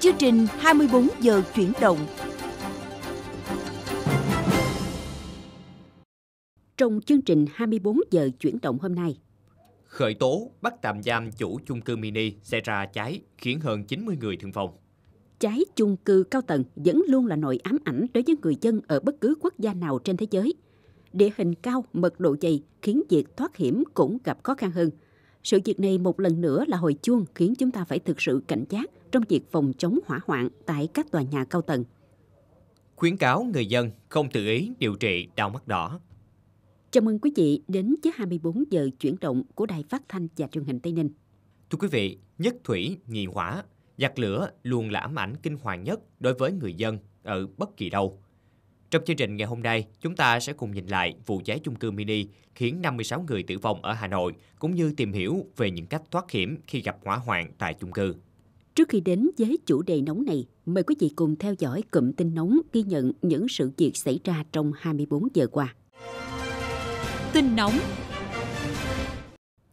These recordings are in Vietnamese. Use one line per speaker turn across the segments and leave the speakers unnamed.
Chương trình 24 giờ chuyển động. Trong chương trình 24 giờ chuyển động hôm nay,
khởi tố bắt tạm giam chủ chung cư mini xảy ra cháy khiến hơn 90 người thương vong.
Cháy chung cư cao tầng vẫn luôn là nỗi ám ảnh đối với người dân ở bất cứ quốc gia nào trên thế giới. Địa hình cao, mật độ dày khiến việc thoát hiểm cũng gặp khó khăn hơn. Sự việc này một lần nữa là hồi chuông khiến chúng ta phải thực sự cảnh giác trong việc phòng chống hỏa hoạn tại các tòa nhà cao tầng.
Khuyến cáo người dân không tự ý điều trị đau mắt đỏ.
Chào mừng quý vị đến với 24 giờ chuyển động của Đài Phát thanh và Truyền hình Tây Ninh.
Thưa quý vị, nhất thủy, nhì hỏa, giặc lửa luôn là ám ảnh kinh hoàng nhất đối với người dân ở bất kỳ đâu. Trong chương trình ngày hôm nay, chúng ta sẽ cùng nhìn lại vụ cháy chung cư mini khiến 56 người tử vong ở Hà Nội, cũng như tìm hiểu về những cách thoát hiểm khi gặp hỏa hoạn tại chung cư.
Trước khi đến với chủ đề nóng này, mời quý vị cùng theo dõi cụm tin nóng ghi nhận những sự việc xảy ra trong 24 giờ qua.
Tin nóng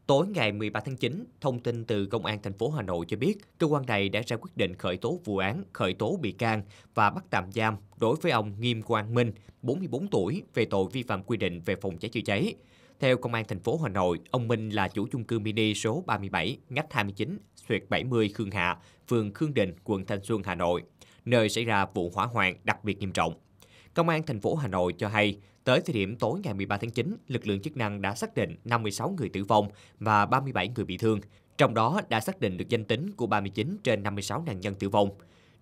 Tối ngày 13 tháng 9, thông tin từ Công an thành phố Hà Nội cho biết, cơ quan này đã ra quyết định khởi tố vụ án, khởi tố bị can và bắt tạm giam đối với ông Nghiêm Quang Minh, 44 tuổi, về tội vi phạm quy định về phòng cháy chữa cháy. Theo Công an thành phố Hà Nội, ông Minh là chủ chung cư mini số 37, ngách 29, xuyệt 70 Khương Hạ, phường Khương Đình, quận Thanh Xuân, Hà Nội, nơi xảy ra vụ hỏa hoạn đặc biệt nghiêm trọng. Công an thành phố Hà Nội cho hay, tới thời điểm tối ngày 13 tháng 9, lực lượng chức năng đã xác định 56 người tử vong và 37 người bị thương, trong đó đã xác định được danh tính của 39 trên 56 nạn nhân tử vong.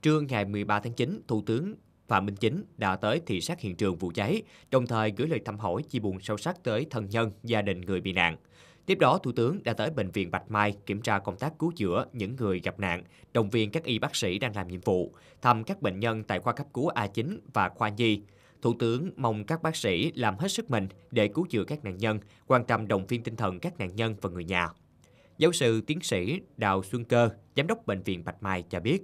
Trưa ngày 13 tháng 9, Thủ tướng Phạm Minh Chính đã tới thị sát hiện trường vụ cháy, đồng thời gửi lời thăm hỏi chia buồn sâu sắc tới thân nhân, gia đình người bị nạn. Tiếp đó, Thủ tướng đã tới Bệnh viện Bạch Mai kiểm tra công tác cứu chữa những người gặp nạn, động viên các y bác sĩ đang làm nhiệm vụ, thăm các bệnh nhân tại khoa cấp cứu A9 và khoa Nhi. Thủ tướng mong các bác sĩ làm hết sức mình để cứu chữa các nạn nhân, quan tâm động viên tinh thần các nạn nhân và người nhà. Giáo sư tiến sĩ Đào Xuân Cơ, Giám đốc Bệnh viện Bạch Mai cho biết.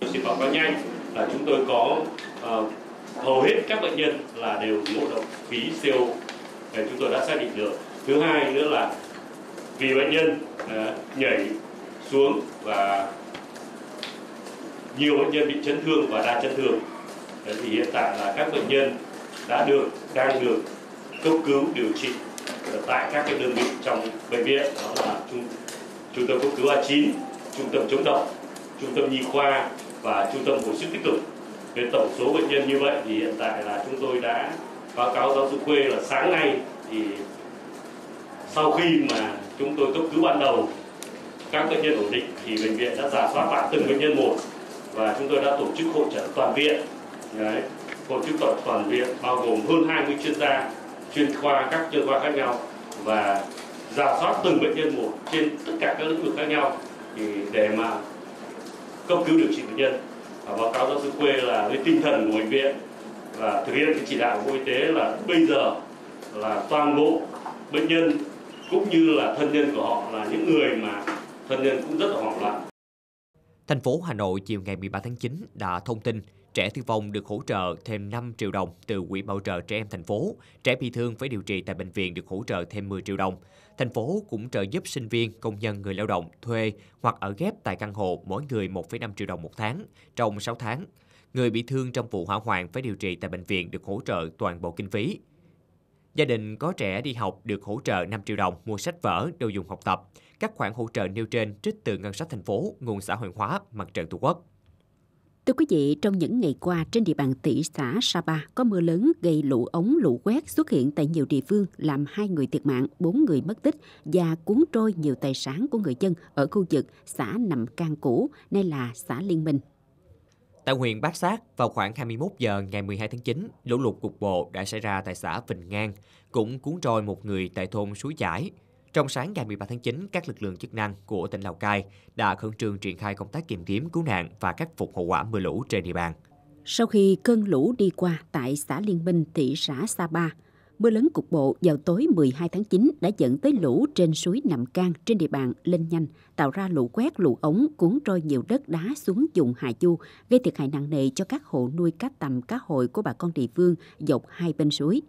Sự báo cáo nhanh là chúng tôi có uh, hầu hết các bệnh nhân là đều ngộ độc khí CO để chúng tôi đã xác định được thứ hai nữa là vì bệnh nhân uh, nhảy xuống và nhiều bệnh nhân bị chấn thương và đa chấn thương thì hiện tại là các bệnh nhân đã được đang được cấp cứu điều trị tại các cái đơn vị trong bệnh viện đó là trung trung tâm cấp cứu A9, trung tâm chống độc, trung tâm nhi khoa, và trung tâm hồi sức tích cực về tổng số bệnh nhân như vậy thì hiện tại là chúng tôi đã báo cáo giáo dục quê là sáng nay thì sau khi mà chúng tôi cấp cứu ban đầu các bệnh nhân ổn định thì bệnh viện đã giả soát lại từng bệnh nhân một và chúng tôi đã tổ chức hội trận toàn viện Đấy. hội chức toàn toàn viện bao gồm hơn 20 chuyên gia chuyên khoa các chuyên khoa khác nhau và giả soát từng bệnh nhân một trên tất cả các lĩnh vực khác nhau thì để mà cấp cứu điều trị bệnh nhân và báo cáo giáo sư Quê là cái tinh thần của bệnh viện và thực hiện cái chỉ đạo của Bộ Y tế là bây giờ là toàn bộ bệnh nhân cũng như là thân nhân của họ là những người mà thân nhân cũng rất là hoảng loạn.
Thành phố Hà Nội chiều ngày 13 tháng 9 đã thông tin trẻ thương vong được hỗ trợ thêm 5 triệu đồng từ Quỹ bảo trợ trẻ em thành phố, trẻ bị thương phải điều trị tại bệnh viện được hỗ trợ thêm 10 triệu đồng. Thành phố cũng trợ giúp sinh viên, công nhân, người lao động thuê hoặc ở ghép tại căn hộ mỗi người 1,5 triệu đồng một tháng trong 6 tháng. Người bị thương trong vụ hỏa hoạn phải điều trị tại bệnh viện được hỗ trợ toàn bộ kinh phí. Gia đình có trẻ đi học được hỗ trợ 5 triệu đồng mua sách vở, đồ dùng học tập. Các khoản hỗ trợ nêu trên trích từ ngân sách thành phố, nguồn xã hội hóa, mặt trận Tổ quốc.
Thưa quý vị, trong những ngày qua trên địa bàn tỷ xã Sapa có mưa lớn gây lũ ống lũ quét xuất hiện tại nhiều địa phương làm hai người thiệt mạng, bốn người mất tích và cuốn trôi nhiều tài sản của người dân ở khu vực xã Nằm Can Cũ, nay là xã Liên Minh.
Tại huyện Bát Sát, vào khoảng 21 giờ ngày 12 tháng 9, lũ lụt cục bộ đã xảy ra tại xã Vịnh Ngang, cũng cuốn trôi một người tại thôn Suối Chải, trong sáng ngày 13 tháng 9, các lực lượng chức năng của tỉnh Lào Cai đã khẩn trương triển khai công tác tìm kiếm cứu nạn và khắc phục hậu quả mưa lũ trên địa bàn.
Sau khi cơn lũ đi qua tại xã Liên Minh, thị xã Sapa, mưa lớn cục bộ vào tối 12 tháng 9 đã dẫn tới lũ trên suối Nậm Can trên địa bàn lên nhanh, tạo ra lũ quét, lũ ống cuốn trôi nhiều đất đá xuống vùng Hạ Chu, gây thiệt hại nặng nề cho các hộ nuôi cá tầm, cá hội của bà con địa phương dọc hai bên suối.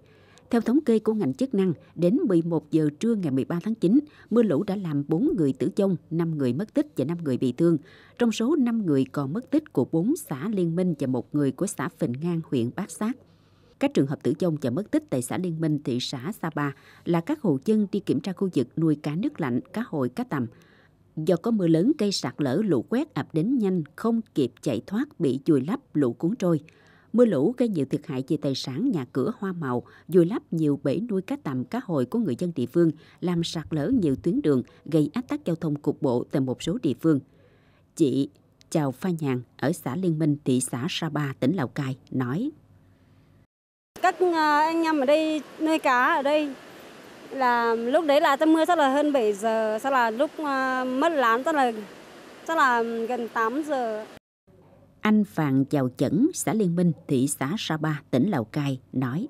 Theo thống kê của ngành chức năng, đến 11 giờ trưa ngày 13 tháng 9, mưa lũ đã làm 4 người tử vong, 5 người mất tích và 5 người bị thương. Trong số 5 người còn mất tích của 4 xã Liên Minh và 1 người của xã Phình Ngang, huyện Bát Sát. Các trường hợp tử vong và mất tích tại xã Liên Minh, thị xã Sapa là các hộ dân đi kiểm tra khu vực nuôi cá nước lạnh, cá hồi, cá tầm. Do có mưa lớn, cây sạt lở, lũ quét ập đến nhanh, không kịp chạy thoát, bị dùi lấp, lũ cuốn trôi. Mưa lũ gây nhiều thiệt hại về tài sản, nhà cửa, hoa màu, vùi lấp nhiều bể nuôi cá tầm, cá hồi của người dân địa phương, làm sạt lở nhiều tuyến đường, gây ách tắc giao thông cục bộ tại một số địa phương. Chị Chào Pha Nhàn ở xã Liên Minh, thị xã Sapa, tỉnh Lào Cai nói. Các à, anh em ở đây nuôi cá ở đây là lúc đấy là tầm mưa rất là hơn 7 giờ, sau là lúc
à, mất lán rất là rất là gần 8 giờ
anh Phàng Chào Chẩn, xã Liên Minh, thị xã Sa Pa, tỉnh Lào Cai nói.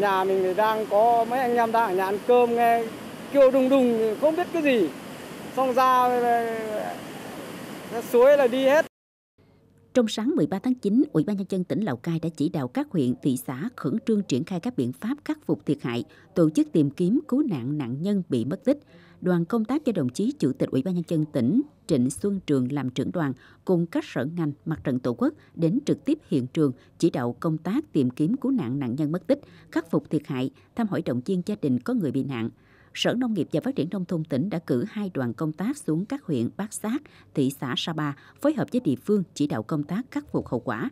nhà mình thì đang có mấy anh em đang ở nhà ăn cơm nghe kêu đùng đùng không biết cái gì. Xong ra suối là
đi hết. Trong sáng 13 tháng 9, Ủy ban nhân dân tỉnh Lào Cai đã chỉ đạo các huyện, thị xã khẩn trương triển khai các biện pháp khắc phục thiệt hại, tổ chức tìm kiếm cứu nạn nạn nhân bị mất tích đoàn công tác do đồng chí Chủ tịch Ủy ban Nhân dân tỉnh Trịnh Xuân Trường làm trưởng đoàn cùng các sở ngành mặt trận Tổ quốc đến trực tiếp hiện trường chỉ đạo công tác tìm kiếm cứu nạn nạn nhân mất tích, khắc phục thiệt hại, thăm hỏi động viên gia đình có người bị nạn. Sở Nông nghiệp và Phát triển Nông thôn tỉnh đã cử hai đoàn công tác xuống các huyện Bát Sát, thị xã Sa Pa phối hợp với địa phương chỉ đạo công tác khắc phục hậu quả.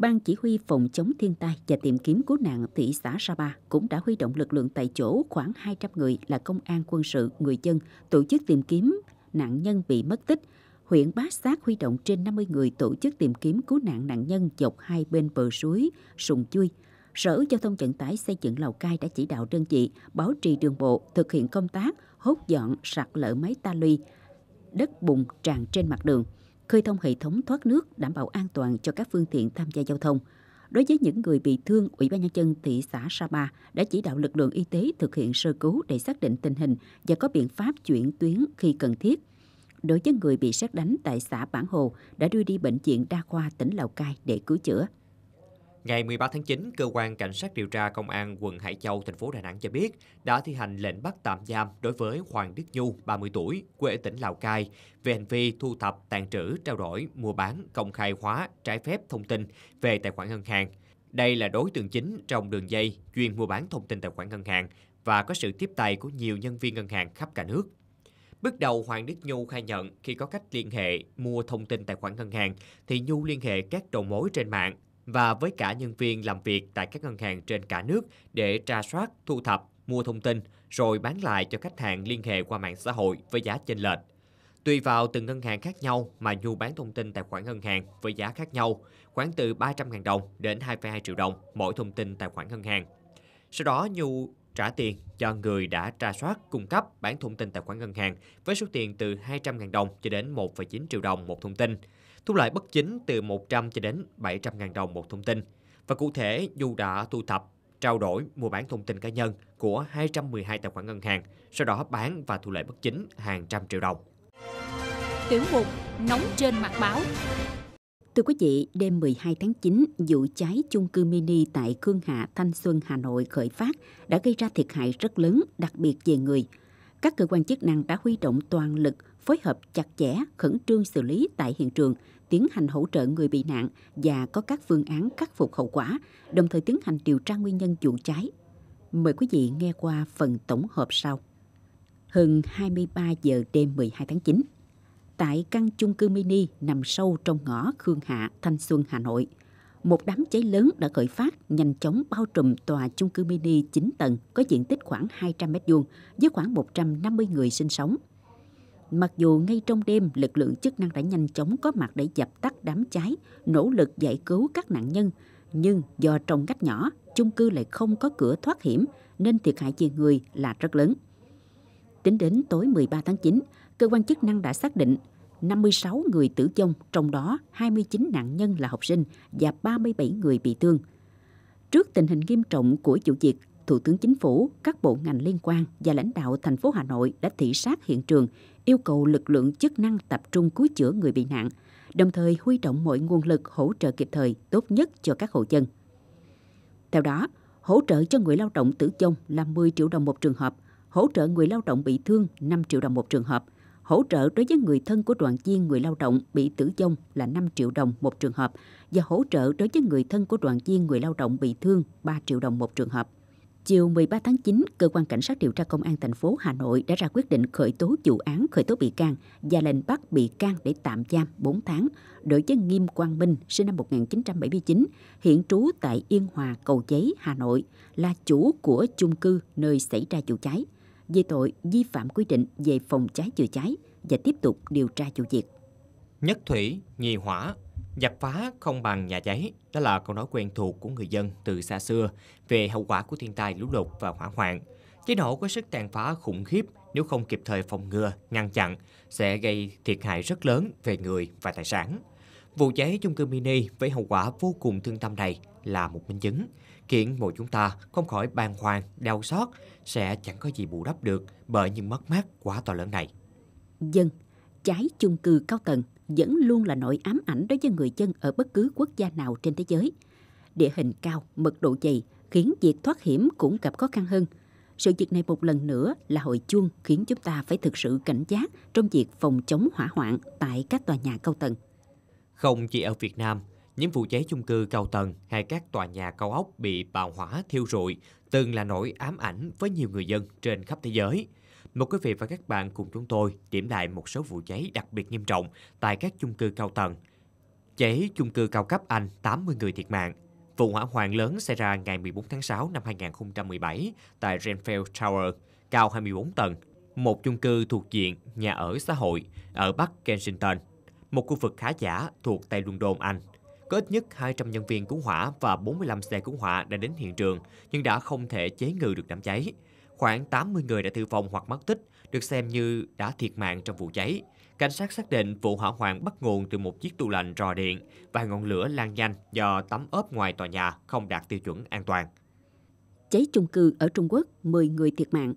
Ban Chỉ huy Phòng chống thiên tai và tìm kiếm cứu nạn thị xã Sapa cũng đã huy động lực lượng tại chỗ khoảng 200 người là công an quân sự, người dân, tổ chức tìm kiếm nạn nhân bị mất tích. Huyện Bát Sát huy động trên 50 người tổ chức tìm kiếm cứu nạn nạn nhân dọc hai bên bờ suối Sùng Chui. Sở Giao thông Vận tải xây dựng Lào Cai đã chỉ đạo đơn vị bảo trì đường bộ thực hiện công tác hốt dọn sạt lở máy ta luy, đất bùn tràn trên mặt đường – khơi thông hệ thống thoát nước đảm bảo an toàn cho các phương tiện tham gia giao thông. Đối với những người bị thương, Ủy ban Nhân dân thị xã Sapa đã chỉ đạo lực lượng y tế thực hiện sơ cứu để xác định tình hình và có biện pháp chuyển tuyến khi cần thiết. Đối với người bị sát đánh tại xã Bản Hồ đã đưa đi bệnh viện đa khoa tỉnh Lào Cai để cứu chữa.
Ngày 13 tháng 9, cơ quan cảnh sát điều tra công an quận Hải Châu, thành phố Đà Nẵng cho biết đã thi hành lệnh bắt tạm giam đối với Hoàng Đức Nhu, 30 tuổi, quê ở tỉnh Lào Cai về hành vi thu thập, tàn trữ, trao đổi, mua bán, công khai hóa trái phép thông tin về tài khoản ngân hàng. Đây là đối tượng chính trong đường dây chuyên mua bán thông tin tài khoản ngân hàng và có sự tiếp tay của nhiều nhân viên ngân hàng khắp cả nước. Bước đầu Hoàng Đức Nhu khai nhận khi có cách liên hệ mua thông tin tài khoản ngân hàng thì Nhu liên hệ các đầu mối trên mạng và với cả nhân viên làm việc tại các ngân hàng trên cả nước để tra soát, thu thập, mua thông tin rồi bán lại cho khách hàng liên hệ qua mạng xã hội với giá chênh lệch. Tùy vào từng ngân hàng khác nhau mà nhu bán thông tin tài khoản ngân hàng với giá khác nhau, khoảng từ 300.000 đồng đến 2,2 triệu đồng mỗi thông tin tài khoản ngân hàng. Sau đó nhu trả tiền cho người đã tra soát cung cấp bản thông tin tài khoản ngân hàng với số tiền từ 200.000 đồng cho đến 1,9 triệu đồng một thông tin thu lợi bất chính từ 100 cho đến 700 ngàn đồng một thông tin. Và cụ thể, dù đã thu thập, trao đổi, mua bán thông tin cá nhân của 212 tài khoản ngân hàng, sau đó bán và thu lợi bất chính hàng trăm triệu đồng.
Tiểu mục Nóng trên mặt báo Thưa quý vị, đêm 12 tháng 9, vụ cháy chung cư mini tại Khương Hạ, Thanh Xuân, Hà Nội khởi phát đã gây ra thiệt hại rất lớn, đặc biệt về người. Các cơ quan chức năng đã huy động toàn lực, phối hợp chặt chẽ, khẩn trương xử lý tại hiện trường tiến hành hỗ trợ người bị nạn và có các phương án khắc phục hậu quả, đồng thời tiến hành điều tra nguyên nhân vụ cháy. Mời quý vị nghe qua phần tổng hợp sau. Hơn 23 giờ đêm 12 tháng 9, tại căn chung cư mini nằm sâu trong ngõ Khương Hạ, Thanh Xuân, Hà Nội, một đám cháy lớn đã khởi phát nhanh chóng bao trùm tòa chung cư mini 9 tầng có diện tích khoảng 200 m 2 với khoảng 150 người sinh sống – Mặc dù ngay trong đêm, lực lượng chức năng đã nhanh chóng có mặt để dập tắt đám cháy, nỗ lực giải cứu các nạn nhân. Nhưng do trong ngách nhỏ, chung cư lại không có cửa thoát hiểm, nên thiệt hại về người là rất lớn. Tính đến tối 13 tháng 9, cơ quan chức năng đã xác định 56 người tử vong, trong đó 29 nạn nhân là học sinh và 37 người bị thương. Trước tình hình nghiêm trọng của vụ việc, Thủ tướng Chính phủ, các bộ ngành liên quan và lãnh đạo thành phố Hà Nội đã thị sát hiện trường, yêu cầu lực lượng chức năng tập trung cứu chữa người bị nạn, đồng thời huy động mọi nguồn lực hỗ trợ kịp thời tốt nhất cho các hộ dân. Theo đó, hỗ trợ cho người lao động tử vong là 10 triệu đồng một trường hợp, hỗ trợ người lao động bị thương 5 triệu đồng một trường hợp, hỗ trợ đối với người thân của đoàn viên người lao động bị tử vong là 5 triệu đồng một trường hợp và hỗ trợ đối với người thân của đoàn viên người lao động bị thương 3 triệu đồng một trường hợp. Chiều 13 tháng 9, cơ quan cảnh sát điều tra công an thành phố Hà Nội đã ra quyết định khởi tố vụ án, khởi tố bị can và lệnh bắt bị can để tạm giam 4 tháng đối với Nghiêm Quang Minh, sinh năm 1979, hiện trú tại Yên Hòa, Cầu Giấy, Hà Nội, là chủ của chung cư nơi xảy ra vụ cháy về tội vi phạm quy định về phòng cháy chữa cháy và tiếp tục điều tra vụ việc. Nhất thủy,
nhì hỏa, Giặc phá không bằng nhà cháy, đó là câu nói quen thuộc của người dân từ xa xưa về hậu quả của thiên tai lũ lụt và hỏa hoạn. Cháy nổ có sức tàn phá khủng khiếp nếu không kịp thời phòng ngừa, ngăn chặn sẽ gây thiệt hại rất lớn về người và tài sản. Vụ cháy chung cư mini với hậu quả vô cùng thương tâm này là một minh chứng, khiến mỗi chúng ta không khỏi bàng hoàng, đau xót sẽ chẳng có gì bù đắp được bởi những mất mát quá to lớn này.
Dân, cháy chung cư cao tầng vẫn luôn là nỗi ám ảnh đối với người dân ở bất cứ quốc gia nào trên thế giới. Địa hình cao, mật độ dày khiến việc thoát hiểm cũng gặp khó khăn hơn. Sự việc này một lần nữa là hồi chuông khiến chúng ta phải thực sự cảnh giác trong việc phòng chống hỏa hoạn tại các tòa nhà cao tầng.
Không chỉ ở Việt Nam, những vụ cháy chung cư cao tầng hay các tòa nhà cao ốc bị bạo hỏa thiêu rụi từng là nỗi ám ảnh với nhiều người dân trên khắp thế giới – Mời quý vị và các bạn cùng chúng tôi điểm lại một số vụ cháy đặc biệt nghiêm trọng tại các chung cư cao tầng. Cháy chung cư cao cấp Anh 80 người thiệt mạng. Vụ hỏa hoạn lớn xảy ra ngày 14 tháng 6 năm 2017 tại Renfield Tower, cao 24 tầng, một chung cư thuộc diện nhà ở xã hội ở Bắc Kensington, một khu vực khá giả thuộc Tây London, Anh. Có ít nhất 200 nhân viên cứu hỏa và 45 xe cứu hỏa đã đến hiện trường nhưng đã không thể chế ngự được đám cháy. Khoảng 80 người đã tử vong hoặc mất tích, được xem như đã thiệt mạng trong vụ cháy. Cảnh sát xác định vụ hỏa hoạn bắt nguồn từ một chiếc tủ lạnh rò điện và ngọn lửa lan nhanh do tấm ốp ngoài tòa nhà không đạt tiêu chuẩn an toàn.
Cháy chung cư ở Trung Quốc, 10 người thiệt mạng.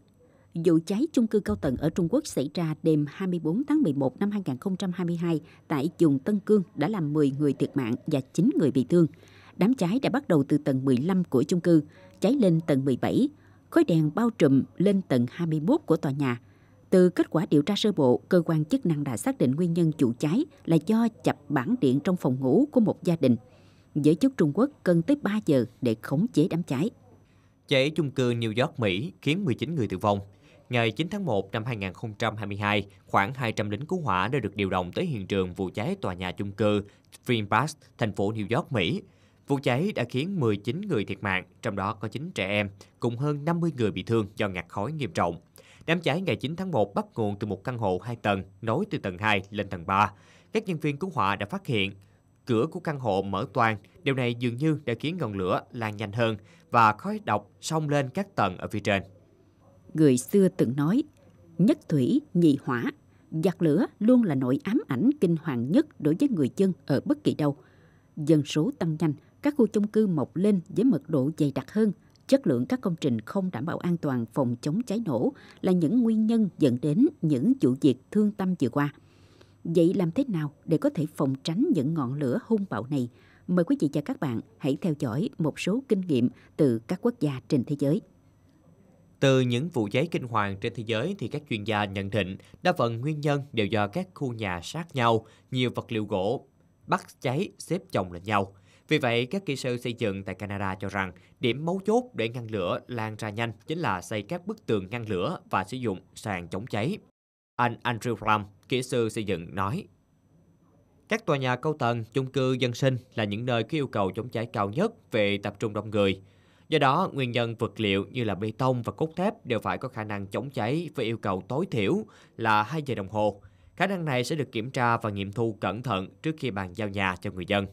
Vụ cháy chung cư cao tầng ở Trung Quốc xảy ra đêm 24 tháng 11 năm 2022 tại vùng Tân Cương đã làm 10 người thiệt mạng và 9 người bị thương. Đám cháy đã bắt đầu từ tầng 15 của chung cư, cháy lên tầng 17, khói đèn bao trùm lên tầng 21 của tòa nhà. Từ kết quả điều tra sơ bộ, cơ quan chức năng đã xác định nguyên nhân chủ cháy là do chập bản điện trong phòng ngủ của một gia đình. Giới chức Trung Quốc cần tới 3 giờ để khống chế đám cháy.
Cháy chung cư New York, Mỹ khiến 19 người tử vong. Ngày 9 tháng 1 năm 2022, khoảng 200 lính cứu hỏa đã được điều động tới hiện trường vụ cháy tòa nhà chung cư Dream Park, thành phố New York, Mỹ. Vụ cháy đã khiến 19 người thiệt mạng, trong đó có 9 trẻ em, cùng hơn 50 người bị thương do ngạt khói nghiêm trọng. Đám cháy ngày 9 tháng 1 bắt nguồn từ một căn hộ 2 tầng, nối từ tầng 2 lên tầng 3. Các nhân viên cứu hỏa đã phát hiện cửa của căn hộ mở toang, điều này dường như đã khiến ngọn lửa lan nhanh hơn và khói độc xông lên các tầng ở phía trên.
Người xưa từng nói, nhất thủy nhị hỏa, giặc lửa luôn là nỗi ám ảnh kinh hoàng nhất đối với người dân ở bất kỳ đâu. Dân số tăng nhanh các khu chung cư mọc lên với mật độ dày đặc hơn, chất lượng các công trình không đảm bảo an toàn phòng chống cháy nổ là những nguyên nhân dẫn đến những vụ việc thương tâm vừa qua. Vậy làm thế nào để có thể phòng tránh những ngọn lửa hung bạo này? Mời quý vị và các bạn hãy theo dõi một số kinh nghiệm từ các quốc gia trên thế giới.
Từ những vụ cháy kinh hoàng trên thế giới thì các chuyên gia nhận định đa phần nguyên nhân đều do các khu nhà sát nhau, nhiều vật liệu gỗ bắt cháy xếp chồng lên nhau – vì vậy, các kỹ sư xây dựng tại Canada cho rằng điểm mấu chốt để ngăn lửa lan ra nhanh chính là xây các bức tường ngăn lửa và sử dụng sàn chống cháy. Anh Andrew Ram, kỹ sư xây dựng, nói các tòa nhà cao tầng, chung cư dân sinh là những nơi có yêu cầu chống cháy cao nhất về tập trung đông người. Do đó, nguyên nhân vật liệu như là bê tông và cốt thép đều phải có khả năng chống cháy với yêu cầu tối thiểu là 2 giờ đồng hồ. Khả năng này sẽ được kiểm tra và nghiệm thu cẩn thận trước khi bàn giao nhà cho người dân.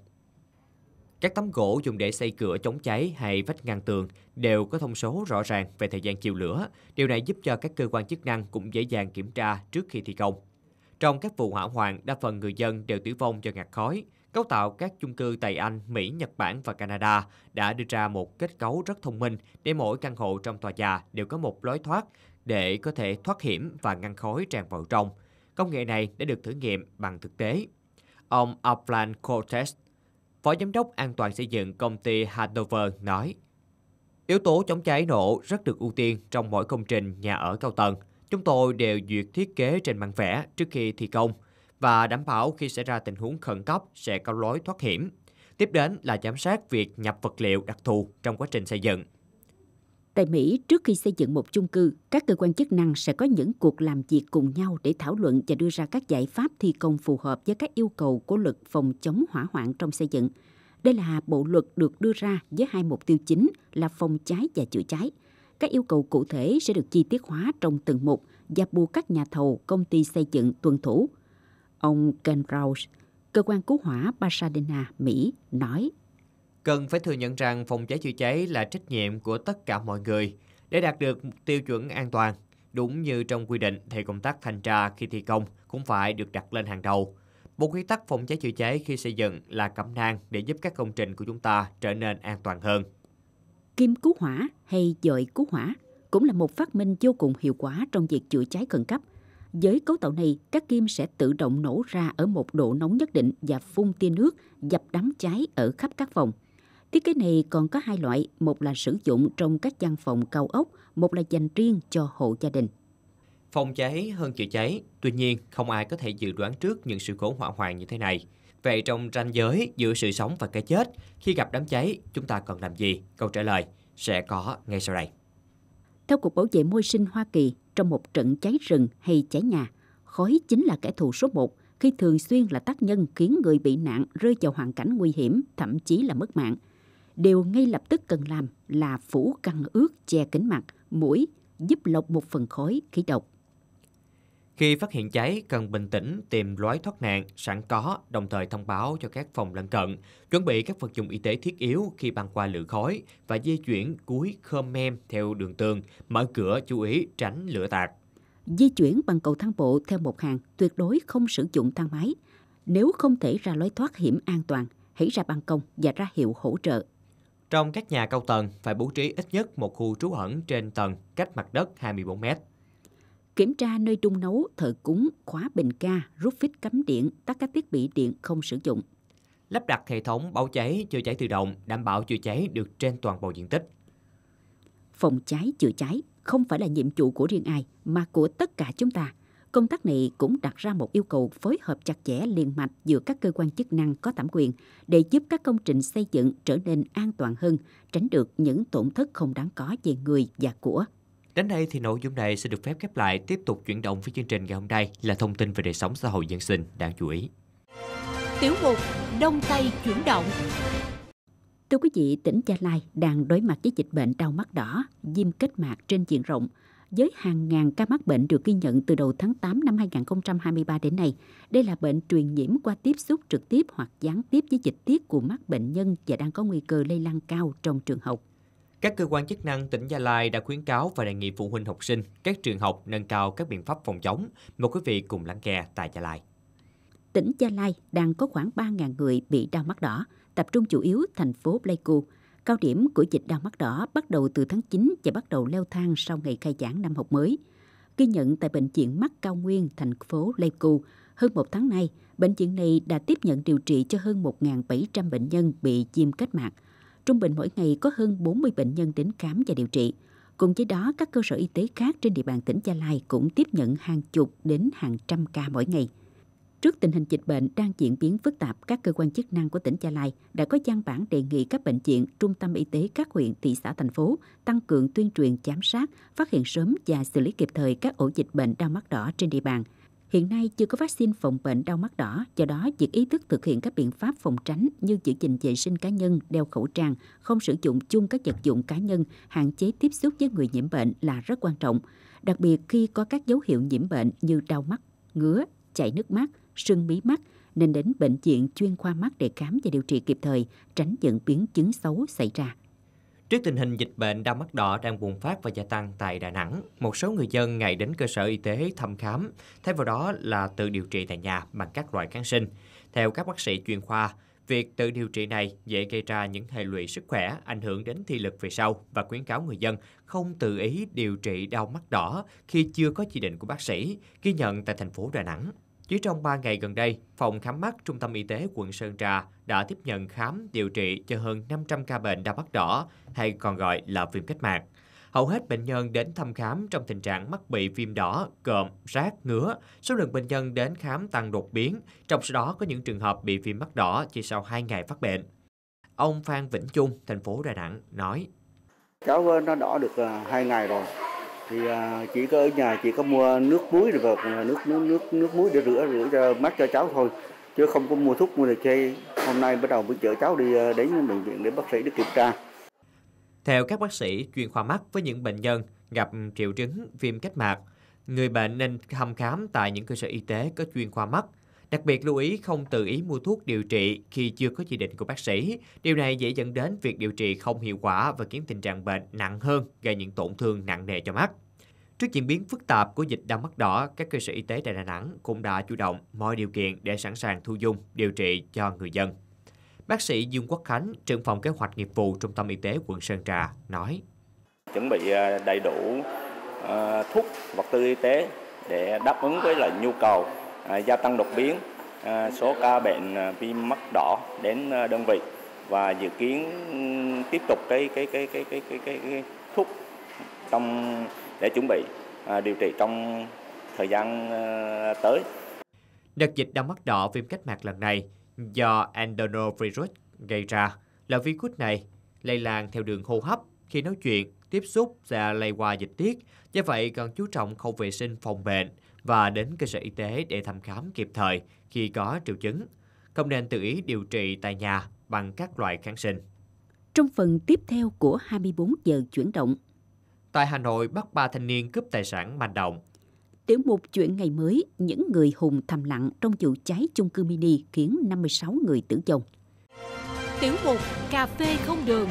Các tấm gỗ dùng để xây cửa chống cháy hay vách ngăn tường đều có thông số rõ ràng về thời gian chịu lửa. Điều này giúp cho các cơ quan chức năng cũng dễ dàng kiểm tra trước khi thi công. Trong các vụ hỏa hoạn, đa phần người dân đều tử vong do ngạt khói. Cấu tạo các chung cư tại Anh, Mỹ, Nhật Bản và Canada đã đưa ra một kết cấu rất thông minh để mỗi căn hộ trong tòa nhà đều có một lối thoát để có thể thoát hiểm và ngăn khói tràn vào trong. Công nghệ này đã được thử nghiệm bằng thực tế. Ông Aplan Cortez, Phó Giám đốc An toàn xây dựng công ty Hanover nói, Yếu tố chống cháy nổ rất được ưu tiên trong mỗi công trình nhà ở cao tầng. Chúng tôi đều duyệt thiết kế trên bản vẽ trước khi thi công và đảm bảo khi xảy ra tình huống khẩn cấp sẽ có lối thoát hiểm. Tiếp đến là giám sát việc nhập vật liệu đặc thù trong quá trình xây dựng.
Tại Mỹ, trước khi xây dựng một chung cư, các cơ quan chức năng sẽ có những cuộc làm việc cùng nhau để thảo luận và đưa ra các giải pháp thi công phù hợp với các yêu cầu của luật phòng chống hỏa hoạn trong xây dựng. Đây là bộ luật được đưa ra với hai mục tiêu chính là phòng cháy và chữa cháy. Các yêu cầu cụ thể sẽ được chi tiết hóa trong từng mục và buộc các nhà thầu, công ty xây dựng tuân thủ. Ông Ken Rouse, cơ quan cứu hỏa Pasadena, Mỹ, nói
Cần phải thừa nhận rằng phòng cháy chữa cháy là trách nhiệm của tất cả mọi người để đạt được tiêu chuẩn an toàn. Đúng như trong quy định thì công tác thanh tra khi thi công cũng phải được đặt lên hàng đầu. Một quy tắc phòng cháy chữa cháy khi xây dựng là cẩm nang để giúp các công trình của chúng ta trở nên an toàn hơn.
Kim cứu hỏa hay dội cứu hỏa cũng là một phát minh vô cùng hiệu quả trong việc chữa cháy khẩn cấp. Với cấu tạo này, các kim sẽ tự động nổ ra ở một độ nóng nhất định và phun tia nước dập đám cháy ở khắp các phòng. Thiết kế này còn có hai loại, một là sử dụng trong các văn phòng cao ốc, một là dành riêng cho hộ gia đình.
Phòng cháy hơn chữa cháy, tuy nhiên không ai có thể dự đoán trước những sự cố hỏa hoạn như thế này. Vậy trong ranh giới giữa sự sống và cái chết, khi gặp đám cháy, chúng ta cần làm gì? Câu trả lời sẽ có ngay sau đây.
Theo Cục Bảo vệ Môi sinh Hoa Kỳ, trong một trận cháy rừng hay cháy nhà, khói chính là kẻ thù số một khi thường xuyên là tác nhân khiến người bị nạn rơi vào hoàn cảnh nguy hiểm, thậm chí là mất mạng – đều ngay lập tức cần làm là phủ khăn ướt che kính mặt, mũi, giúp lọc một phần khói khí độc.
Khi phát hiện cháy, cần bình tĩnh tìm lối thoát nạn sẵn có, đồng thời thông báo cho các phòng lân cận, chuẩn bị các vật dụng y tế thiết yếu khi băng qua lửa khói và di chuyển cuối khơm mem theo đường tường, mở cửa chú ý tránh lửa tạt.
Di chuyển bằng cầu thang bộ theo một hàng, tuyệt đối không sử dụng thang máy. Nếu không thể ra lối thoát hiểm an toàn, hãy ra ban công và ra hiệu hỗ trợ
trong các nhà cao tầng phải bố trí ít nhất một khu trú ẩn trên tầng cách mặt đất 24 mét.
Kiểm tra nơi trung nấu, thờ cúng, khóa bình ga, rút vít cắm điện, tắt các thiết bị điện không sử dụng. Lắp đặt hệ thống
báo cháy, chữa cháy tự động, đảm bảo chữa cháy được trên toàn bộ diện tích.
Phòng cháy, chữa cháy không phải là nhiệm vụ của riêng ai mà của tất cả chúng ta – Công tác này cũng đặt ra một yêu cầu phối hợp chặt chẽ liền mạch giữa các cơ quan chức năng có thẩm quyền để giúp các công trình xây dựng trở nên an toàn hơn, tránh được những tổn thất không đáng có về người và của.
Đến đây thì nội dung này sẽ được phép khép lại, tiếp tục chuyển động với chương trình ngày hôm nay là thông tin về đời sống xã hội dân sinh đáng chú ý.
Tiểu mục Đông Tây chuyển động. Thưa quý vị, tỉnh Gia Lai đang đối mặt với dịch bệnh đau mắt đỏ, viêm kết mạc trên diện rộng – với hàng ngàn ca mắc bệnh được ghi nhận từ đầu tháng 8 năm 2023 đến nay. Đây là bệnh truyền nhiễm qua tiếp xúc trực tiếp hoặc gián tiếp với dịch tiết của mắc bệnh nhân và đang có nguy cơ lây lan cao trong trường học. Các cơ quan
chức năng tỉnh Gia Lai đã khuyến cáo và đề nghị phụ huynh học sinh, các trường học nâng cao các biện pháp phòng chống. Mời quý vị cùng lắng nghe tại Gia Lai.
Tỉnh Gia Lai đang có khoảng 3.000 người bị đau mắt đỏ, tập trung chủ yếu thành phố Pleiku, Cao điểm của dịch đau mắt đỏ bắt đầu từ tháng 9 và bắt đầu leo thang sau ngày khai giảng năm học mới. Ghi nhận tại Bệnh viện Mắt Cao Nguyên, thành phố Pleiku, hơn một tháng nay, bệnh viện này đã tiếp nhận điều trị cho hơn 1.700 bệnh nhân bị viêm kết mạc. Trung bình mỗi ngày có hơn 40 bệnh nhân đến khám và điều trị. Cùng với đó, các cơ sở y tế khác trên địa bàn tỉnh Gia Lai cũng tiếp nhận hàng chục đến hàng trăm ca mỗi ngày. Trước tình hình dịch bệnh đang diễn biến phức tạp, các cơ quan chức năng của tỉnh Gia Lai đã có văn bản đề nghị các bệnh viện, trung tâm y tế các huyện, thị xã, thành phố tăng cường tuyên truyền giám sát, phát hiện sớm và xử lý kịp thời các ổ dịch bệnh đau mắt đỏ trên địa bàn. Hiện nay chưa có vaccine phòng bệnh đau mắt đỏ, do đó việc ý thức thực hiện các biện pháp phòng tránh như giữ gìn vệ sinh cá nhân, đeo khẩu trang, không sử dụng chung các vật dụng cá nhân, hạn chế tiếp xúc với người nhiễm bệnh là rất quan trọng, đặc biệt khi có các dấu hiệu nhiễm bệnh như đau mắt, ngứa, chảy nước mắt, sưng mí mắt nên đến bệnh viện chuyên khoa mắt để khám và điều trị kịp thời, tránh những biến chứng xấu xảy ra.
Trước tình hình dịch bệnh đau mắt đỏ đang bùng phát và gia tăng tại Đà Nẵng, một số người dân ngày đến cơ sở y tế thăm khám, thay vào đó là tự điều trị tại nhà bằng các loại kháng sinh. Theo các bác sĩ chuyên khoa, việc tự điều trị này dễ gây ra những hệ lụy sức khỏe, ảnh hưởng đến thị lực về sau và khuyến cáo người dân không tự ý điều trị đau mắt đỏ khi chưa có chỉ định của bác sĩ, ghi nhận tại thành phố Đà Nẵng. Chỉ trong 3 ngày gần đây, phòng khám mắt Trung tâm Y tế quận Sơn Trà đã tiếp nhận khám, điều trị cho hơn 500 ca bệnh đau mắt đỏ, hay còn gọi là viêm kết mạc. Hầu hết bệnh nhân đến thăm khám trong tình trạng mắt bị viêm đỏ, cộm, rát, ngứa. Số lượng bệnh nhân đến khám tăng đột biến, trong số đó có những trường hợp bị viêm mắt đỏ chỉ sau 2 ngày phát bệnh. Ông Phan Vĩnh Trung, thành phố Đà Nẵng, nói
Cháu nó đỏ được 2 à, ngày rồi, thì à, chỉ có ở nhà chỉ có mua nước muối rồi và à, nước nước nước nước muối để rửa rửa cho mát cho cháu thôi chứ không có mua thuốc mua này chê hôm nay bắt đầu mới chở cháu đi à, đến bệnh viện để bác sĩ để kiểm tra
theo các bác sĩ chuyên khoa mắt với những bệnh nhân gặp triệu chứng viêm kết mạc người bệnh nên thăm khám tại những cơ sở y tế có chuyên khoa mắt Đặc biệt lưu ý không tự ý mua thuốc điều trị khi chưa có chỉ định của bác sĩ. Điều này dễ dẫn đến việc điều trị không hiệu quả và khiến tình trạng bệnh nặng hơn, gây những tổn thương nặng nề cho mắt. Trước diễn biến phức tạp của dịch đau mắt đỏ, các cơ sở y tế tại Đà Nẵng cũng đã chủ động mọi điều kiện để sẵn sàng thu dung, điều trị cho người dân. Bác sĩ Dương Quốc Khánh, trưởng phòng kế hoạch nghiệp vụ Trung tâm Y tế quận Sơn Trà, nói.
Chuẩn bị à, đầy đủ à, thuốc, vật tư y tế để đáp ứng với là nhu cầu À, gia tăng đột biến à, số ca bệnh à, viêm mắt đỏ đến đơn vị và dự kiến tiếp tục cái cái cái cái cái cái, cái, thuốc trong để chuẩn bị điều trị trong thời gian tới.
Đợt dịch đau mắt đỏ viêm kết mạc lần này do adenovirus gây ra là virus này lây lan theo đường hô hấp khi nói chuyện, tiếp xúc và lây qua dịch tiết, do vậy cần chú trọng khâu vệ sinh phòng bệnh, và đến cơ sở y tế để thăm khám kịp thời khi có triệu chứng. Không nên tự ý điều trị tại nhà bằng các loại kháng sinh.
Trong phần tiếp theo của 24 giờ chuyển động.
Tại Hà Nội, bắt ba thanh niên cướp tài sản manh động.
Tiểu mục chuyện ngày mới, những người hùng thầm lặng trong vụ cháy chung cư mini khiến 56 người tử vong. Tiểu mục Cà phê không đường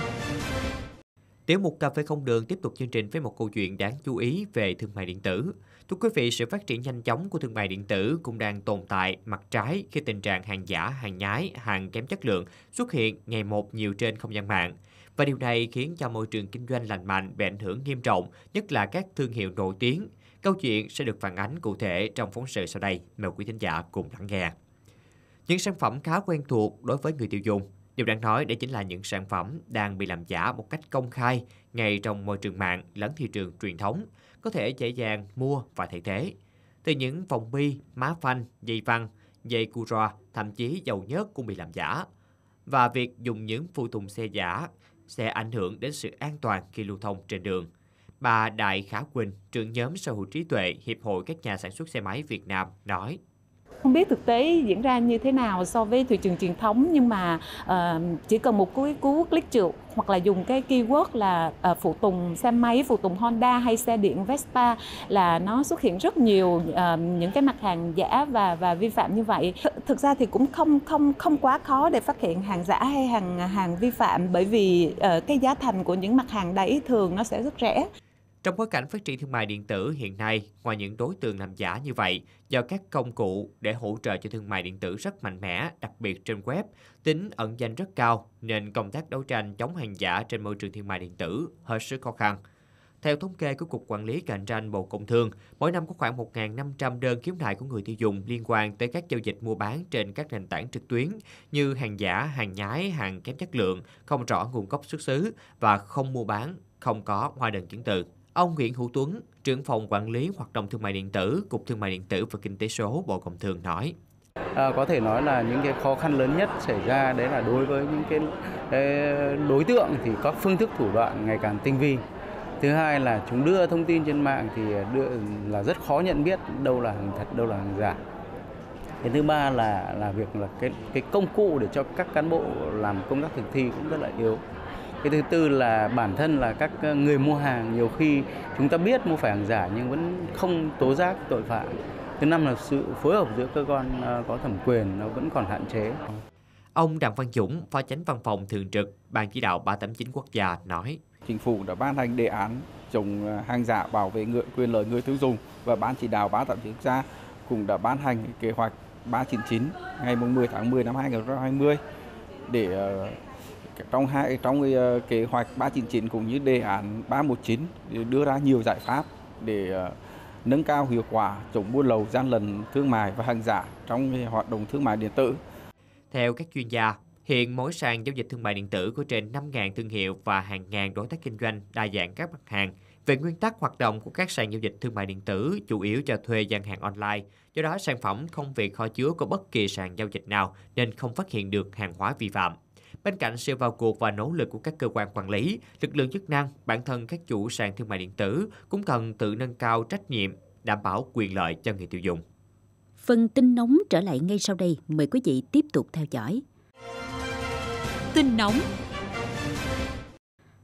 Tiểu mục Cà phê không đường tiếp tục chương trình với
một câu chuyện đáng chú ý về thương mại điện tử. Thưa quý vị, sự phát triển nhanh chóng của thương mại điện tử cũng đang tồn tại mặt trái khi tình trạng hàng giả, hàng nhái, hàng kém chất lượng xuất hiện ngày một nhiều trên không gian mạng. Và điều này khiến cho môi trường kinh doanh lành mạnh bị ảnh hưởng nghiêm trọng, nhất là các thương hiệu nổi tiếng. Câu chuyện sẽ được phản ánh cụ thể trong phóng sự sau đây. Mời quý thính giả cùng lắng nghe. Những sản phẩm khá quen thuộc đối với người tiêu dùng, Điều đáng nói đây chính là những sản phẩm đang bị làm giả một cách công khai ngay trong môi trường mạng lẫn thị trường truyền thống, có thể dễ dàng mua và thay thế. Từ những vòng bi, má phanh, dây văn, dây cura, thậm chí dầu nhớt cũng bị làm giả. Và việc dùng những phụ tùng xe giả sẽ ảnh hưởng đến sự an toàn khi lưu thông trên đường. Bà Đại Khả Quỳnh, trưởng nhóm sở hữu trí tuệ Hiệp hội các nhà sản xuất xe máy Việt Nam nói. Không biết thực tế diễn ra như thế nào so với thị trường truyền thống nhưng mà uh,
chỉ cần một cú, cú click triệu hoặc là dùng cái keyword là uh, phụ tùng xe máy, phụ tùng Honda hay xe điện Vespa là nó xuất hiện rất nhiều uh, những cái mặt hàng giả
và và vi phạm như vậy. Th- thực ra thì cũng không không không quá khó để phát hiện hàng giả hay hàng hàng vi phạm bởi vì uh, cái giá thành của những mặt hàng đấy thường nó sẽ rất rẻ. Trong bối cảnh phát triển thương mại điện tử hiện nay, ngoài những đối tượng làm giả như vậy, do các công cụ để hỗ trợ cho thương mại điện tử rất mạnh mẽ, đặc biệt trên web, tính ẩn danh rất cao, nên công tác đấu tranh chống hàng giả trên môi trường thương mại điện tử hết sức khó khăn. Theo thống kê của Cục Quản lý Cạnh tranh Bộ Công Thương, mỗi năm có khoảng 1.500 đơn khiếu nại của người tiêu dùng liên quan tới các giao dịch mua bán trên các nền tảng trực tuyến như hàng giả, hàng nhái, hàng kém chất lượng, không rõ nguồn gốc xuất xứ và không mua bán, không có hóa đơn chứng từ. Ông Nguyễn Hữu Tuấn, trưởng phòng quản lý hoạt động thương mại điện tử, Cục Thương mại điện tử và Kinh tế số Bộ Công Thương nói. À, có thể nói là những cái khó khăn lớn nhất xảy ra đấy là đối với những cái,
đối tượng thì các phương thức thủ đoạn ngày càng tinh vi thứ hai là chúng đưa thông tin trên mạng thì đưa, là rất khó nhận biết đâu là hàng thật đâu là hàng giả cái thứ ba là là việc là cái cái công cụ để cho các cán bộ làm công tác thực thi cũng rất là yếu cái thứ tư là bản thân là các ờ, người mua hàng nhiều khi chúng ta biết mua phải hàng giả nhưng vẫn không tố giác tội phạm thứ năm là sự phối hợp giữa cơ quan ờ, có thẩm quyền nó vẫn còn hạn chế
Ông Đặng Văn Dũng, Phó Chánh Văn phòng Thường trực Ban Chỉ đạo 389 Quốc gia nói. Chính phủ đã ban hành đề án chống
ờ, hàng giả bảo vệ người, quyền lợi người tiêu dùng và Ban Chỉ đạo 389 Quốc gia cũng đã ban hành kế hoạch 399 ngày 10 tháng 10 năm 2020 để trong hai trong ờ, kế hoạch 399 cũng như đề án 319 đưa ra nhiều giải pháp để ờ, nâng cao hiệu quả chống buôn lậu gian lận thương mại và
hàng giả trong hoạt động thương mại điện tử. Theo các chuyên gia, hiện mỗi sàn giao dịch thương mại điện tử có trên 5.000 thương hiệu và hàng ngàn đối tác kinh doanh đa dạng các mặt hàng. Về nguyên tắc hoạt động của các sàn giao dịch thương mại điện tử chủ yếu cho thuê gian hàng online, do đó sản phẩm không về kho chứa của bất kỳ sàn giao dịch nào nên không phát hiện được hàng hóa vi phạm. Bên cạnh sự vào cuộc và nỗ lực của các cơ quan quản lý, lực lượng chức năng, bản thân các chủ sàn thương mại điện tử cũng cần tự nâng cao trách nhiệm, đảm bảo quyền lợi cho người tiêu dùng.
Phần tin nóng trở lại ngay sau đây, mời quý vị tiếp tục theo dõi. Tin nóng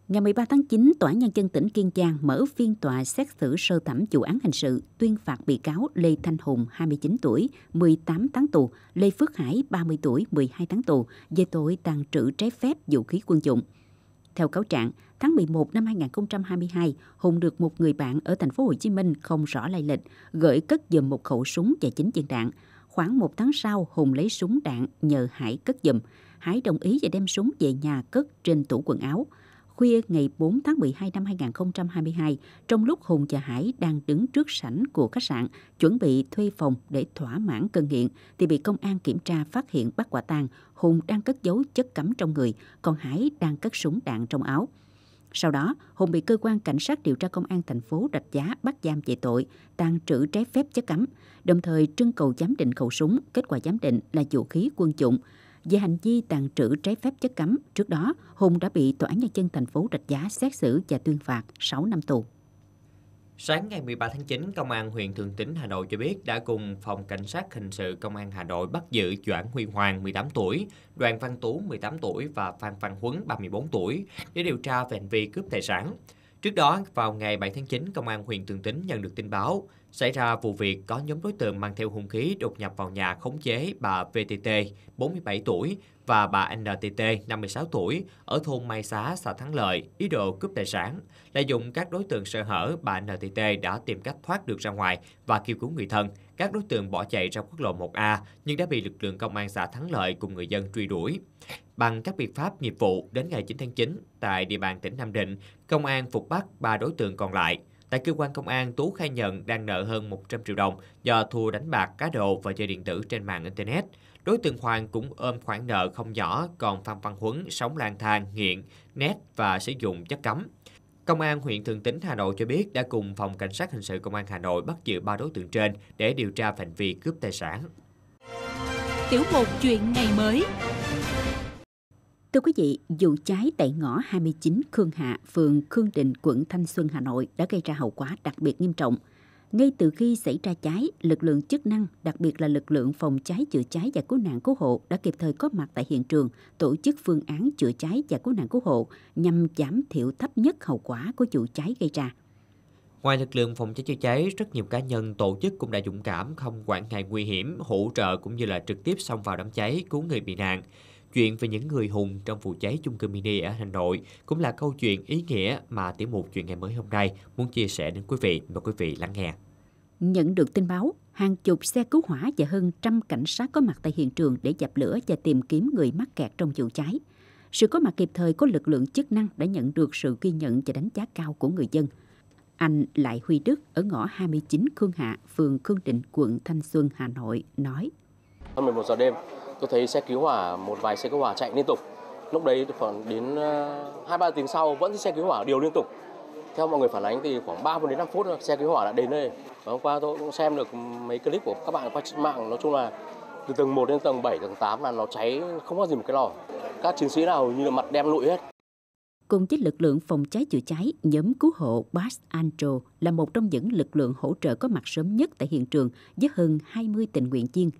Ngày 13 tháng 9, Tòa án Nhân dân tỉnh Kiên Giang mở phiên tòa xét xử sơ thẩm vụ án hình sự tuyên phạt bị cáo Lê Thanh Hùng, 29 tuổi, 18 tháng tù, Lê Phước Hải, 30 tuổi, 12 tháng tù về tội tàn trữ trái phép vũ khí quân dụng. Theo cáo trạng, tháng 11 năm 2022, Hùng được một người bạn ở thành phố Hồ Chí Minh không rõ lai lịch gửi cất giùm một khẩu súng và chín viên đạn. Khoảng một tháng sau, Hùng lấy súng đạn nhờ Hải cất giùm. Hải đồng ý và đem súng về nhà cất trên tủ quần áo khuya ngày 4 tháng 12 năm 2022, trong lúc Hùng và Hải đang đứng trước sảnh của khách sạn, chuẩn bị thuê phòng để thỏa mãn cơn nghiện, thì bị công an kiểm tra phát hiện bắt quả tang Hùng đang cất giấu chất cấm trong người, còn Hải đang cất súng đạn trong áo. Sau đó, Hùng bị cơ quan cảnh sát điều tra công an thành phố Rạch Giá bắt giam về tội tàn trữ trái phép chất cấm, đồng thời trưng cầu giám định khẩu súng, kết quả giám định là vũ khí quân dụng về hành vi tàn trữ trái phép chất cấm. Trước đó, Hùng đã bị Tòa án Nhân dân thành phố Rạch Giá xét xử và tuyên phạt 6 năm tù.
Sáng ngày 13 tháng 9, Công an huyện Thường Tín, Hà Nội cho biết đã cùng Phòng Cảnh sát Hình sự Công an Hà Nội bắt giữ Doãn Huy Hoàng, 18 tuổi, Đoàn Văn Tú, 18 tuổi và Phan Văn Huấn, 34 tuổi để điều tra về hành vi cướp tài sản. Trước đó, vào ngày 7 tháng 9, Công an huyện Thường Tín nhận được tin báo Xảy ra vụ việc có nhóm đối tượng mang theo hung khí đột nhập vào nhà khống chế bà VTT, 47 tuổi, và bà NTT, 56 tuổi, ở thôn Mai Xá, xã Thắng Lợi, ý đồ cướp tài sản. Lợi dụng các đối tượng sơ hở, bà NTT đã tìm cách thoát được ra ngoài và kêu cứu người thân. Các đối tượng bỏ chạy ra quốc lộ 1A nhưng đã bị lực lượng công an xã Thắng Lợi cùng người dân truy đuổi. Bằng các biện pháp nghiệp vụ, đến ngày 9 tháng 9, tại địa bàn tỉnh Nam Định, công an phục bắt ba đối tượng còn lại – Tại cơ quan công an, Tú khai nhận đang nợ hơn 100 triệu đồng do thua đánh bạc cá độ và chơi điện tử trên mạng Internet. Đối tượng Hoàng cũng ôm khoản nợ không nhỏ, còn Phan Văn Huấn sống lang thang, nghiện, nét và sử dụng chất cấm. Công an huyện Thường Tín Hà Nội cho biết đã cùng Phòng Cảnh sát Hình sự Công an Hà Nội bắt giữ ba đối tượng trên để điều tra hành vi cướp tài sản.
Tiểu mục chuyện ngày mới Thưa quý vị, vụ cháy tại ngõ 29 Khương Hạ, phường Khương Đình, quận Thanh Xuân, Hà Nội đã gây ra hậu quả đặc biệt nghiêm trọng. Ngay từ khi xảy ra cháy, lực lượng chức năng, đặc biệt là lực lượng phòng cháy chữa cháy và cứu nạn cứu hộ đã kịp thời có mặt tại hiện trường, tổ chức phương án chữa cháy và cứu nạn cứu hộ nhằm giảm thiểu thấp nhất hậu quả của vụ cháy gây ra.
Ngoài lực lượng phòng cháy chữa cháy, rất nhiều cá nhân tổ chức cũng đã dũng cảm không quản ngại nguy hiểm, hỗ trợ cũng như là trực tiếp xông vào đám cháy cứu người bị nạn. Chuyện về những người hùng trong vụ cháy chung cư mini ở Hà Nội cũng là câu chuyện ý nghĩa mà tiểu mục chuyện ngày mới hôm nay muốn chia sẻ đến quý vị và quý vị lắng nghe.
Nhận được tin báo, hàng chục xe cứu hỏa và hơn trăm cảnh sát có mặt tại hiện trường để dập lửa và tìm kiếm người mắc kẹt trong vụ cháy. Sự có mặt kịp thời của lực lượng chức năng đã nhận được sự ghi nhận và đánh giá cao của người dân. Anh Lại Huy Đức ở ngõ 29 Khương Hạ, phường Khương Định, quận Thanh Xuân, Hà Nội nói.
11 giờ đêm, tôi thấy xe cứu hỏa một vài xe cứu hỏa chạy liên tục lúc đấy khoảng đến ờ, hai ba tiếng sau vẫn xe cứu hỏa điều liên tục theo mọi người phản ánh thì khoảng 3 đến 5 phút xe cứu hỏa đã đến đây và hôm qua tôi cũng xem được mấy clip của các bạn qua trên mạng nói chung là từ tầng 1 đến tầng 7, tầng 8 là nó cháy không có gì một cái lò các chiến sĩ nào như là mặt đem lụi hết
Cùng với lực lượng phòng cháy chữa cháy, nhóm cứu hộ Bas Antro là một trong những lực lượng hỗ trợ có mặt sớm nhất tại hiện trường với hơn 20 tình nguyện viên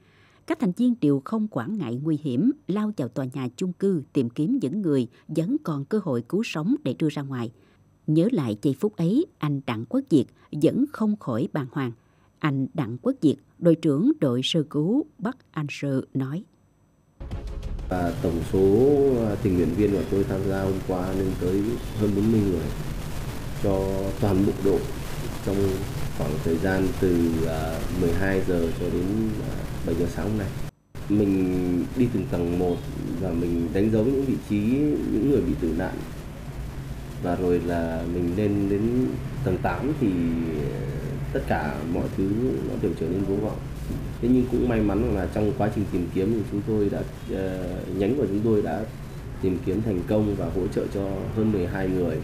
các thành viên đều không quản ngại nguy hiểm lao vào tòa nhà chung cư tìm kiếm những người vẫn còn cơ hội cứu sống để đưa ra ngoài. Nhớ lại giây phút ấy, anh Đặng Quốc diệt vẫn không khỏi bàng hoàng. Anh Đặng Quốc diệt đội trưởng đội sơ cứu Bắc anh Sự nói.
À, tổng số à, tình nguyện viên của tôi tham gia hôm qua lên tới hơn 40 người cho toàn bộ đội trong khoảng thời gian từ 12 à, giờ cho đến à, 7 giờ sáng hôm nay mình đi từng tầng một và mình đánh dấu những vị trí những người bị tử nạn và rồi là mình lên đến tầng 8 thì ờ, tất cả mọi thứ nó đều trở nên vô vọng thế nhưng cũng may mắn là trong quá trình tìm kiếm thì chúng tôi đã ờ, nhánh của chúng tôi đã tìm kiếm thành công và hỗ trợ cho hơn 12 người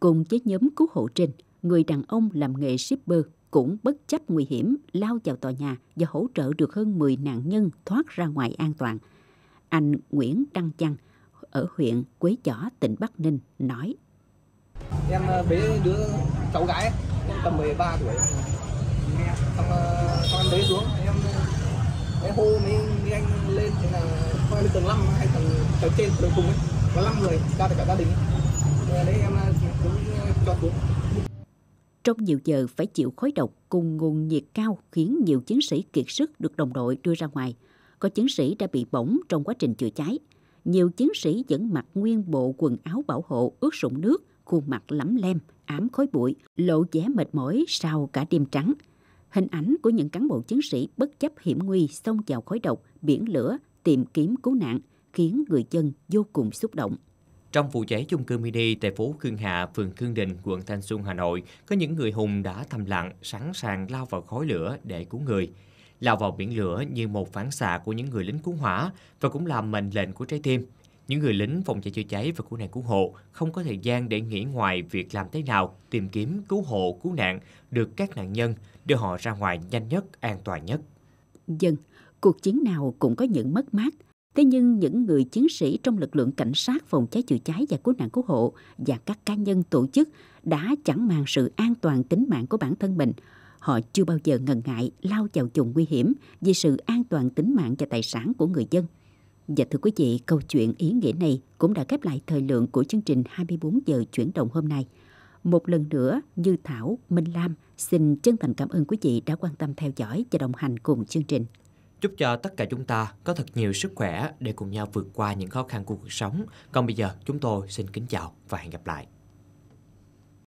cùng với nhóm cứu hộ trình người đàn ông làm nghề shipper cũng bất chấp nguy hiểm lao vào tòa nhà và hỗ trợ được hơn 10 nạn nhân thoát ra ngoài an toàn. Anh Nguyễn Đăng Chăng ở huyện Quế Chỏ, tỉnh Bắc Ninh nói.
Em ờ, bế đứa cháu gái tầm 13 tuổi. Xong, ờ, xong em bế xuống, em em hô mấy, mấy anh lên thế là coi lên tầng 5 hay tầng tầng trên tầng cùng ấy có 5 người ra cả gia đình. Đấy em ờ, cũng cho xuống
trong nhiều giờ phải chịu khói độc cùng nguồn nhiệt cao khiến nhiều chiến sĩ kiệt sức được đồng đội đưa ra ngoài. Có chiến sĩ đã bị bỏng trong quá trình chữa cháy. Nhiều chiến sĩ vẫn mặc nguyên bộ quần áo bảo hộ ướt sũng nước, khuôn mặt lấm lem, ám khói bụi, lộ vẻ mệt mỏi sau cả đêm trắng. Hình ảnh của những cán bộ chiến sĩ bất chấp hiểm nguy xông vào khói độc, biển lửa, tìm kiếm cứu nạn khiến người dân vô cùng xúc động.
Trong vụ cháy chung cư mini tại phố Khương Hạ, phường Khương Đình, quận Thanh Xuân, Hà Nội, có những người hùng đã thầm lặng, sẵn sàng lao vào khói lửa để cứu người. Lao vào biển lửa như một phản xạ của những người lính cứu hỏa và cũng là mệnh lệnh của trái tim. Những người lính phòng cháy chữa cháy và cứu nạn cứu hộ không có thời gian để nghĩ ngoài việc làm thế nào tìm kiếm cứu hộ, cứu nạn được các nạn nhân, đưa họ ra ngoài nhanh nhất, an toàn nhất.
Dân, cuộc chiến nào cũng có những mất mát, Thế nhưng những người chiến sĩ trong lực lượng cảnh sát phòng cháy chữa cháy và cứu nạn cứu hộ và các cá nhân tổ chức đã chẳng màng sự an toàn tính mạng của bản thân mình. Họ chưa bao giờ ngần ngại lao vào vùng nguy hiểm vì sự an toàn tính mạng và tài sản của người dân. Và thưa quý vị, câu chuyện ý nghĩa này cũng đã khép lại thời lượng của chương trình 24 giờ chuyển động hôm nay. Một lần nữa, Như Thảo, Minh Lam xin chân thành cảm ơn quý vị đã quan tâm theo dõi và đồng hành cùng chương trình.
Chúc cho tất cả chúng ta có thật nhiều sức khỏe để cùng nhau vượt qua những khó khăn của cuộc sống. Còn bây giờ chúng tôi xin kính chào và hẹn gặp lại.